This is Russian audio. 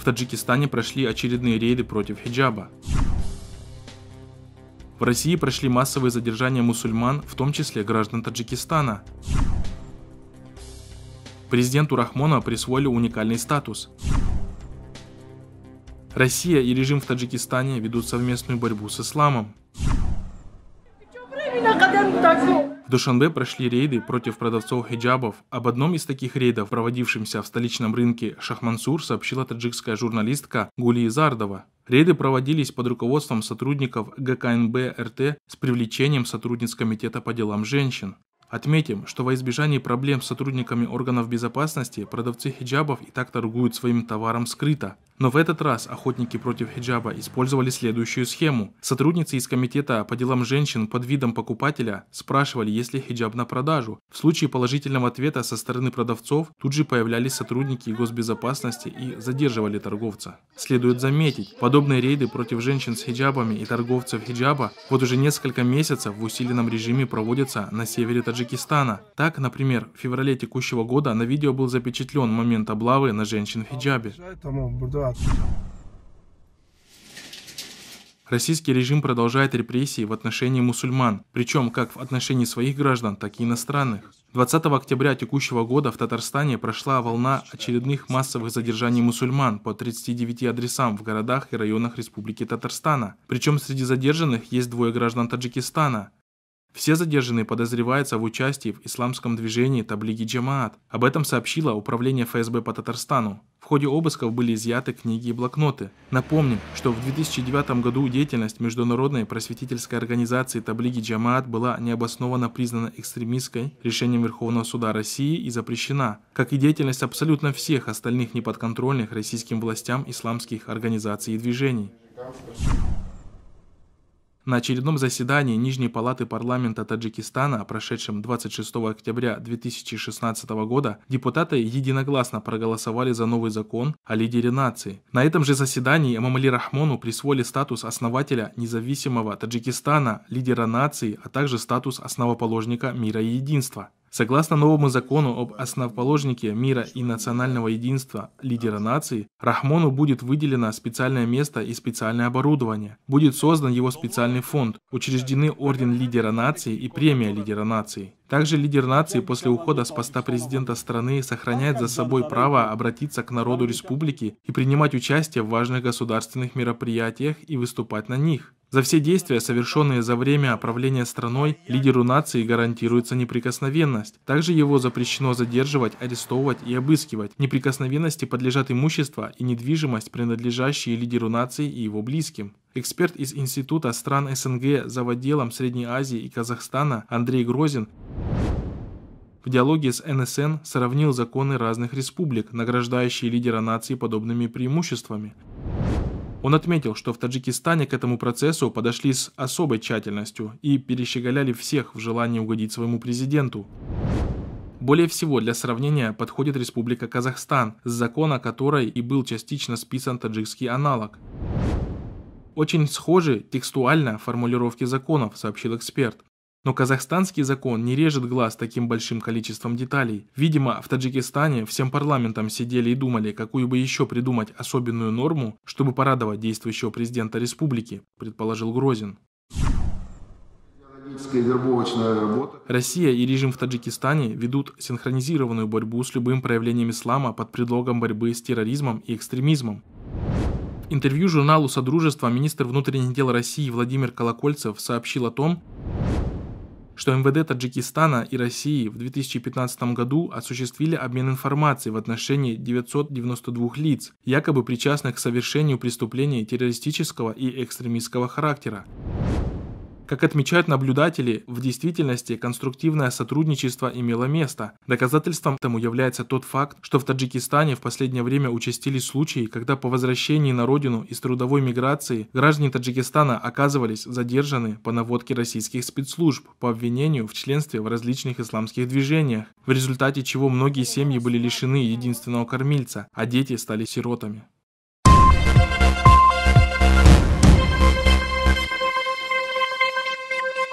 В Таджикистане прошли очередные рейды против хиджаба. В России прошли массовые задержания мусульман, в том числе граждан Таджикистана. Президенту Рахмона присвоили уникальный статус. Россия и режим в Таджикистане ведут совместную борьбу с исламом. Душанбе прошли рейды против продавцов хиджабов. Об одном из таких рейдов, проводившемся в столичном рынке Шахмансур, сообщила таджикская журналистка Гули Изардова. Рейды проводились под руководством сотрудников ГКНБ РТ с привлечением сотрудниц Комитета по делам женщин. Отметим, что во избежание проблем с сотрудниками органов безопасности продавцы хиджабов и так торгуют своим товаром скрыто, но в этот раз охотники против хиджаба использовали следующую схему. Сотрудницы из комитета по делам женщин под видом покупателя спрашивали, есть ли хиджаб на продажу. В случае положительного ответа со стороны продавцов тут же появлялись сотрудники госбезопасности и задерживали торговца. Следует заметить, подобные рейды против женщин с хиджабами и торговцев хиджаба вот уже несколько месяцев в усиленном режиме проводятся на севере Таджикистана. Так, например, в феврале текущего года на видео был запечатлен момент облавы на женщин в хиджабе. Российский режим продолжает репрессии в отношении мусульман, причем как в отношении своих граждан, так и иностранных. 20 октября текущего года в Татарстане прошла волна очередных массовых задержаний мусульман по 39 адресам в городах и районах Республики Татарстана. Причем среди задержанных есть двое граждан Таджикистана. Все задержанные подозреваются в участии в исламском движении Таблиги Джамаат. Об этом сообщило Управление ФСБ по Татарстану ходе обысков были изъяты книги и блокноты. Напомним, что в 2009 году деятельность международной просветительской организации Таблиги Джамаат была необоснованно признана экстремистской решением Верховного суда России и запрещена, как и деятельность абсолютно всех остальных неподконтрольных российским властям исламских организаций и движений. На очередном заседании Нижней палаты парламента Таджикистана, прошедшем 26 октября 2016 года, депутаты единогласно проголосовали за новый закон о лидере нации. На этом же заседании Эмамали Рахмону присвоили статус основателя независимого Таджикистана, лидера нации, а также статус основоположника мира и единства. Согласно новому закону об основоположнике мира и национального единства лидера нации, Рахмону будет выделено специальное место и специальное оборудование. Будет создан его специальный фонд, учреждены орден лидера нации и премия лидера нации. Также лидер нации после ухода с поста президента страны сохраняет за собой право обратиться к народу республики и принимать участие в важных государственных мероприятиях и выступать на них. За все действия, совершенные за время правления страной, лидеру нации гарантируется неприкосновенность. Также его запрещено задерживать, арестовывать и обыскивать. Неприкосновенности подлежат имущество и недвижимость, принадлежащие лидеру нации и его близким. Эксперт из Института стран СНГ за отделом Средней Азии и Казахстана Андрей Грозин в диалоге с НСН сравнил законы разных республик, награждающие лидера нации подобными преимуществами. Он отметил, что в Таджикистане к этому процессу подошли с особой тщательностью и перещеголяли всех в желании угодить своему президенту. Более всего для сравнения подходит Республика Казахстан, с закона которой и был частично списан таджикский аналог. Очень схожи текстуально формулировки законов, сообщил эксперт. Но казахстанский закон не режет глаз таким большим количеством деталей. Видимо, в Таджикистане всем парламентам сидели и думали, какую бы еще придумать особенную норму, чтобы порадовать действующего президента республики, предположил Грозин. Россия и режим в Таджикистане ведут синхронизированную борьбу с любым проявлением ислама под предлогом борьбы с терроризмом и экстремизмом интервью журналу «Содружество» министр внутренних дел России Владимир Колокольцев сообщил о том, что МВД Таджикистана и России в 2015 году осуществили обмен информацией в отношении 992 лиц, якобы причастных к совершению преступлений террористического и экстремистского характера. Как отмечают наблюдатели, в действительности конструктивное сотрудничество имело место. Доказательством тому является тот факт, что в Таджикистане в последнее время участились случаи, когда по возвращении на родину из трудовой миграции граждане Таджикистана оказывались задержаны по наводке российских спецслужб по обвинению в членстве в различных исламских движениях, в результате чего многие семьи были лишены единственного кормильца, а дети стали сиротами.